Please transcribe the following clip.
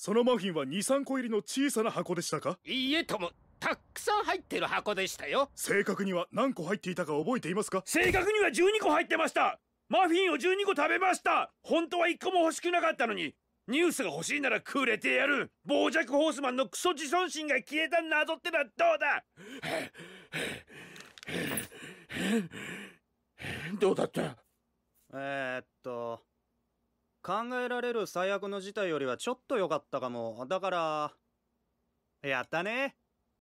そのマフィンは23個入りの小さな箱でしたかいいえともたくさん入ってる箱でしたよ正確には何個入っていたか覚えていますか正確には12個入ってましたマフィンを12個食べました本当は1個も欲しくなかったのにニュースが欲しいならくれてやる傍若ホースマンのクソ自尊心が消えた謎ってのはどうだどうだったえー、っと考えられる最悪の事態よりはちょっと良かったかも。だから、やったね。